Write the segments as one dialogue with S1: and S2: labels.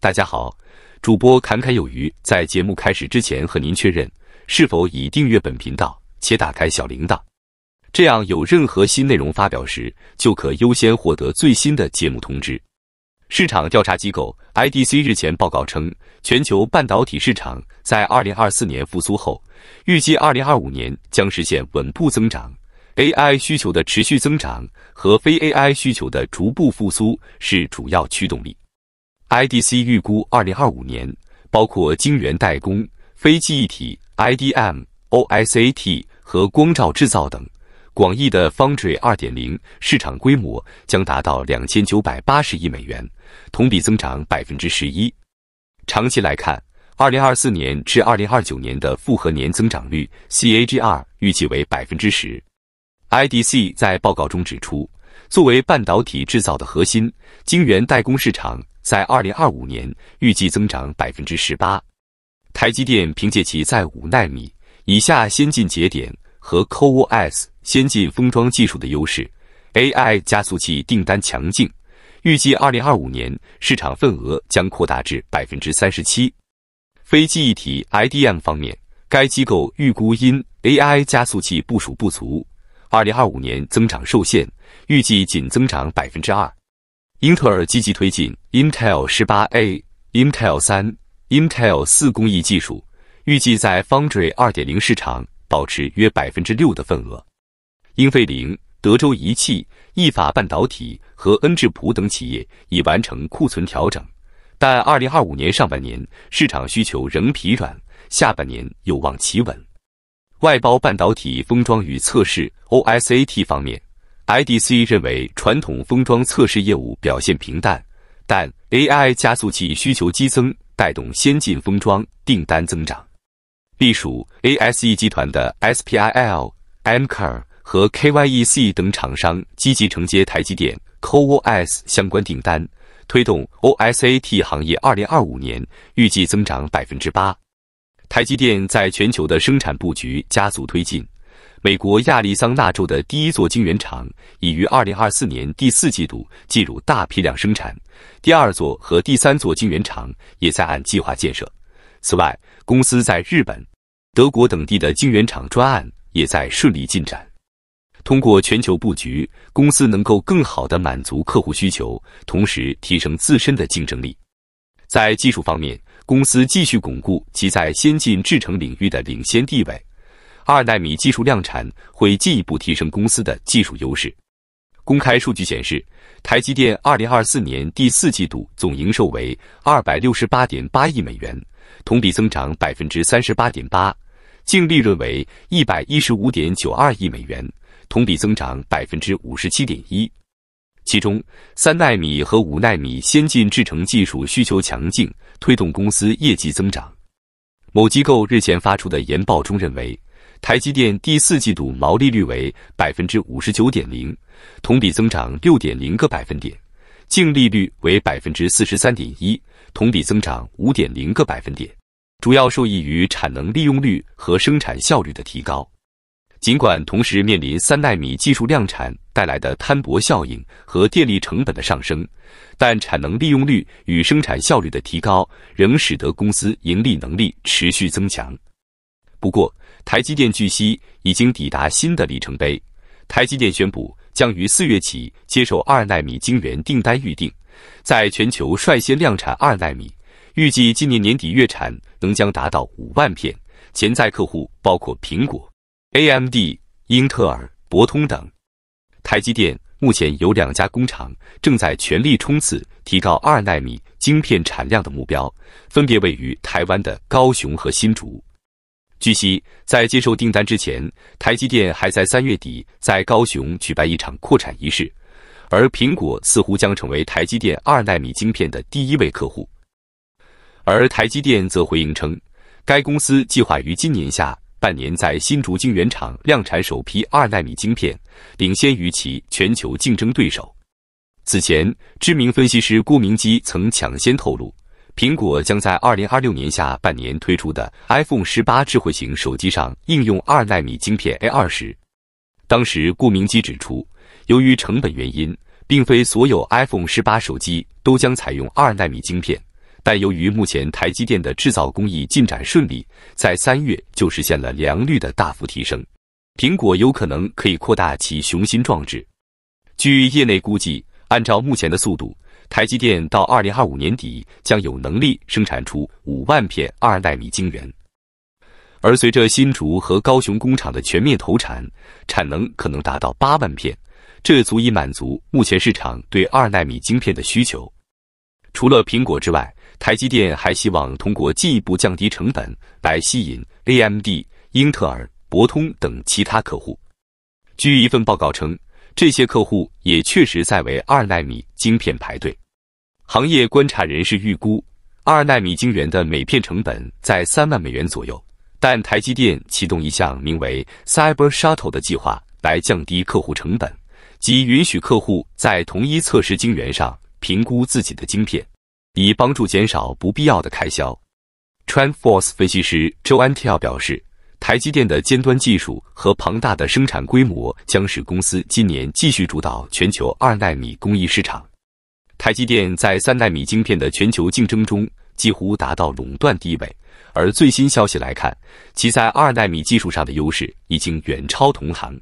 S1: 大家好，主播侃侃有余。在节目开始之前，和您确认是否已订阅本频道且打开小铃铛，这样有任何新内容发表时，就可优先获得最新的节目通知。市场调查机构 IDC 日前报告称，全球半导体市场在二零二四年复苏后，预计二零二五年将实现稳步增长。AI 需求的持续增长和非 AI 需求的逐步复苏是主要驱动力。IDC 预估，二零二五年，包括晶圆代工、非记忆体、IDM、OSAT 和光照制造等广义的 Foundry 二点零市场规模将达到两千九百八十亿美元，同比增长百分之十一。长期来看，二零二四年至二零二九年的复合年增长率 （CAGR） 预计为百分之十。IDC 在报告中指出。作为半导体制造的核心，晶圆代工市场在二零二五年预计增长百分之十八。台积电凭借其在五纳米以下先进节点和 CoWoS 先进封装技术的优势，AI 加速器订单强劲，预计二零二五年市场份额将扩大至百分之三十七。非记忆体 IDM 方面，该机构预估因 AI 加速器部署不足，二零二五年增长受限。预计仅增长百分之二。英特尔积极推进 Intel 十八 A、Intel 三、Intel 四工艺技术，预计在 Foundry 二点零市场保持约百分之六的份额。英飞凌、德州仪器、意法半导体和恩智浦等企业已完成库存调整，但二零二五年上半年市场需求仍疲软，下半年有望企稳。外包半导体封装与测试 （OSAT） 方面。IDC 认为，传统封装测试业务表现平淡，但 AI 加速器需求激增，带动先进封装订单增长。隶属 ASE 集团的 SPIL、a m k a r 和 KYEC 等厂商积极承接台积电 CoWoS 相关订单，推动 OSAT 行业。二零二五年预计增长百分之八。台积电在全球的生产布局加速推进。美国亚利桑那州的第一座晶圆厂已于二零二四年第四季度进入大批量生产，第二座和第三座晶圆厂也在按计划建设。此外，公司在日本、德国等地的晶圆厂专案也在顺利进展。通过全球布局，公司能够更好地满足客户需求，同时提升自身的竞争力。在技术方面，公司继续巩固其在先进制程领域的领先地位。二纳米技术量产会进一步提升公司的技术优势。公开数据显示，台积电二零二四年第四季度总营收为二百六十八点八亿美元，同比增长百分之三十八点八，净利润为一百一十五点九二亿美元，同比增长百分之五十七点一。其中，三纳米和五纳米先进制程技术需求强劲，推动公司业绩增长。某机构日前发出的研报中认为。台积电第四季度毛利率为百分之五十九点零，同比增长六点零个百分点；净利率为百分之四十三点一，同比增长五点零个百分点。主要受益于产能利用率和生产效率的提高。尽管同时面临三纳米技术量产带来的摊薄效应和电力成本的上升，但产能利用率与生产效率的提高仍使得公司盈利能力持续增强。不过，台积电据悉已经抵达新的里程碑。台积电宣布将于四月起接受二纳米晶圆订单预订，在全球率先量产二纳米，预计今年年底月产能将达到五万片。潜在客户包括苹果、AMD、英特尔、博通等。台积电目前有两家工厂正在全力冲刺提高二纳米晶片产量的目标，分别位于台湾的高雄和新竹。据悉，在接受订单之前，台积电还在三月底在高雄举办一场扩产仪式，而苹果似乎将成为台积电二纳米晶片的第一位客户。而台积电则回应称，该公司计划于今年下半年在新竹晶圆厂量产首批二纳米晶片，领先于其全球竞争对手。此前，知名分析师郭明基曾抢先透露。苹果将在2026年下半年推出的 iPhone 18智慧型手机上应用二纳米晶片 A20。当时顾明基指出，由于成本原因，并非所有 iPhone 18手机都将采用二纳米晶片。但由于目前台积电的制造工艺进展顺利，在三月就实现了良率的大幅提升，苹果有可能可以扩大其雄心壮志。据业内估计，按照目前的速度。台积电到2025年底将有能力生产出5万片2纳米晶圆，而随着新竹和高雄工厂的全面投产，产能可能达到8万片，这足以满足目前市场对2纳米晶片的需求。除了苹果之外，台积电还希望通过进一步降低成本来吸引 AMD、英特尔、博通等其他客户。据一份报告称。这些客户也确实在为二纳米晶片排队。行业观察人士预估，二纳米晶圆的每片成本在三万美元左右。但台积电启动一项名为 Cyber Shuttle 的计划，来降低客户成本，即允许客户在同一测试晶圆上评估自己的晶片，以帮助减少不必要的开销。t r a n d f o r c e 分析师 Joe Antell 表示。台积电的尖端技术和庞大的生产规模将使公司今年继续主导全球二纳米工艺市场。台积电在三纳米晶片的全球竞争中几乎达到垄断地位，而最新消息来看，其在二纳米技术上的优势已经远超同行。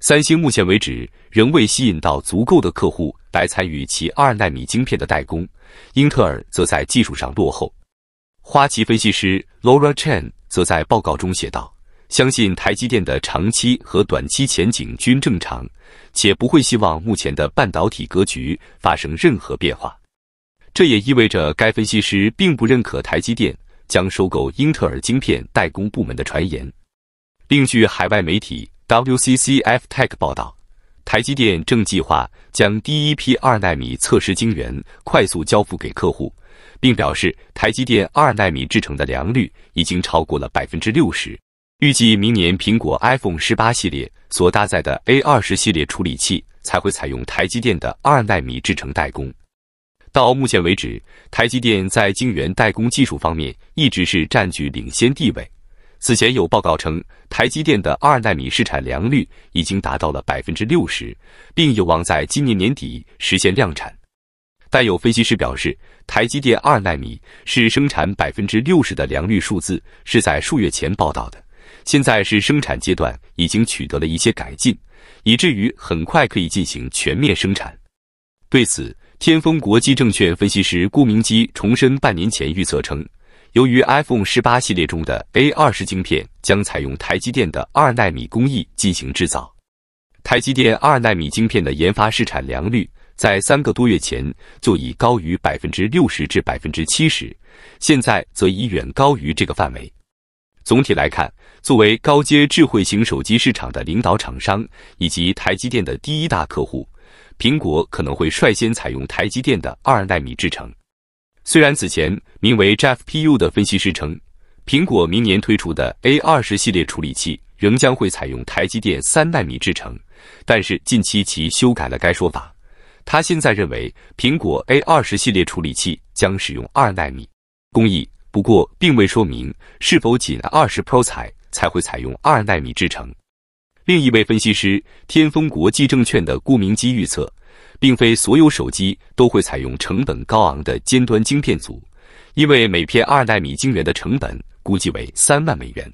S1: 三星目前为止仍未吸引到足够的客户来参与其二纳米晶片的代工，英特尔则在技术上落后。花旗分析师 Laura Chen。则在报告中写道：“相信台积电的长期和短期前景均正常，且不会希望目前的半导体格局发生任何变化。”这也意味着该分析师并不认可台积电将收购英特尔晶片代工部门的传言。另据海外媒体 WCCF Tech 报道，台积电正计划将第一批二纳米测试晶圆快速交付给客户。并表示，台积电二纳米制程的良率已经超过了百分之六十。预计明年苹果 iPhone 十八系列所搭载的 A 二十系列处理器才会采用台积电的二纳米制程代工。到目前为止，台积电在晶圆代工技术方面一直是占据领先地位。此前有报告称，台积电的二纳米市产良率已经达到了百分之六十，并有望在今年年底实现量产。但有分析师表示，台积电二纳米是生产百分之六十的良率，数字是在数月前报道的。现在是生产阶段，已经取得了一些改进，以至于很快可以进行全面生产。对此，天风国际证券分析师顾明基重申半年前预测称，由于 iPhone 十八系列中的 A 二十晶片将采用台积电的二纳米工艺进行制造，台积电二纳米晶片的研发试产良率。在三个多月前就已高于百分之六十至百分之七十，现在则已远高于这个范围。总体来看，作为高阶智慧型手机市场的领导厂商以及台积电的第一大客户，苹果可能会率先采用台积电的二纳米制程。虽然此前名为 Jeff Pu 的分析师称，苹果明年推出的 A 二十系列处理器仍将会采用台积电三纳米制程，但是近期其修改了该说法。他现在认为，苹果 A 二十系列处理器将使用二纳米工艺，不过并未说明是否仅二十 Pro 才才会采用二纳米制程。另一位分析师天风国际证券的顾明基预测，并非所有手机都会采用成本高昂的尖端晶片组，因为每片二纳米晶圆的成本估计为三万美元。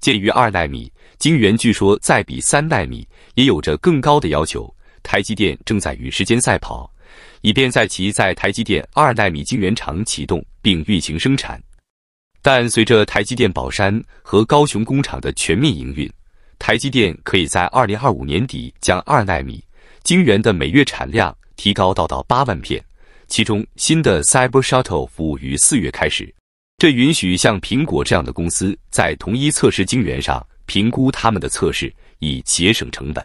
S1: 鉴于二纳米晶圆据说再比三纳米也有着更高的要求。台积电正在与时间赛跑，以便在其在台积电二纳米晶圆厂启动并运行生产。但随着台积电宝山和高雄工厂的全面营运，台积电可以在2025年底将二纳米晶圆的每月产量提高到到8万片。其中，新的 Cyber Shuttle 服务于四月开始，这允许像苹果这样的公司在同一测试晶圆上评估他们的测试，以节省成本。